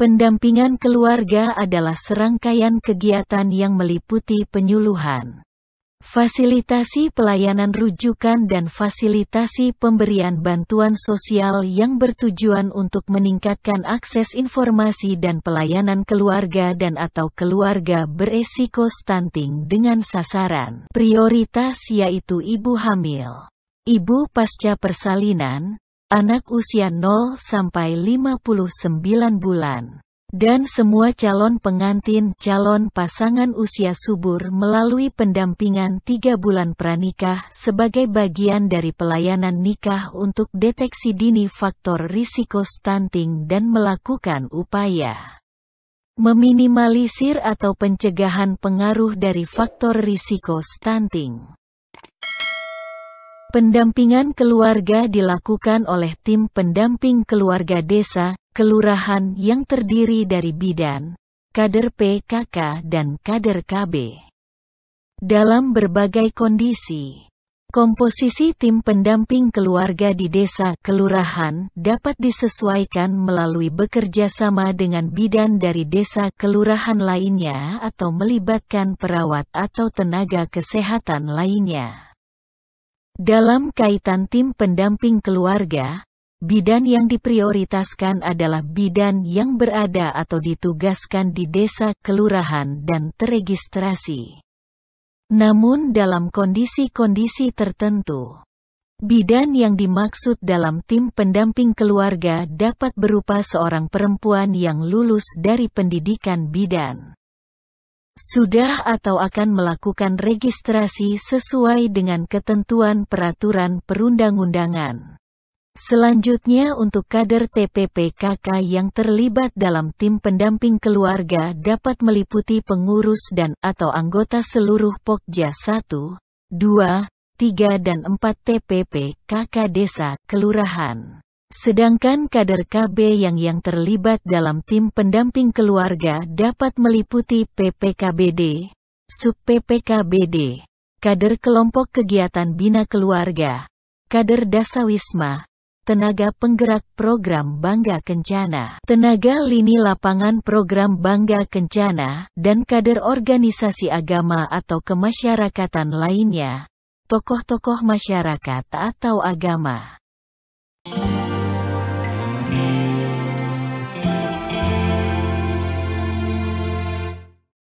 Pendampingan keluarga adalah serangkaian kegiatan yang meliputi penyuluhan, fasilitasi pelayanan rujukan dan fasilitasi pemberian bantuan sosial yang bertujuan untuk meningkatkan akses informasi dan pelayanan keluarga dan atau keluarga beresiko stunting dengan sasaran prioritas yaitu ibu hamil, ibu pasca persalinan, anak usia 0 sampai 59 bulan, dan semua calon pengantin calon pasangan usia subur melalui pendampingan 3 bulan pranikah sebagai bagian dari pelayanan nikah untuk deteksi dini faktor risiko stunting dan melakukan upaya meminimalisir atau pencegahan pengaruh dari faktor risiko stunting. Pendampingan keluarga dilakukan oleh tim pendamping keluarga desa, kelurahan yang terdiri dari bidan, kader PKK dan kader KB. Dalam berbagai kondisi, komposisi tim pendamping keluarga di desa kelurahan dapat disesuaikan melalui bekerja sama dengan bidan dari desa kelurahan lainnya atau melibatkan perawat atau tenaga kesehatan lainnya. Dalam kaitan tim pendamping keluarga, bidan yang diprioritaskan adalah bidan yang berada atau ditugaskan di desa, kelurahan, dan terregistrasi. Namun dalam kondisi-kondisi tertentu, bidan yang dimaksud dalam tim pendamping keluarga dapat berupa seorang perempuan yang lulus dari pendidikan bidan sudah atau akan melakukan registrasi sesuai dengan ketentuan peraturan perundang-undangan. Selanjutnya untuk kader TPPKK yang terlibat dalam tim pendamping keluarga dapat meliputi pengurus dan atau anggota seluruh Pokja 1, 2, 3 dan 4 TPPKK desa, kelurahan. Sedangkan kader KB yang yang terlibat dalam tim pendamping keluarga dapat meliputi PPKBD, sub PPKBD, kader kelompok kegiatan bina keluarga, kader dasawisma, tenaga penggerak program Bangga Kencana, tenaga lini lapangan program Bangga Kencana, dan kader organisasi agama atau kemasyarakatan lainnya, tokoh-tokoh masyarakat atau agama.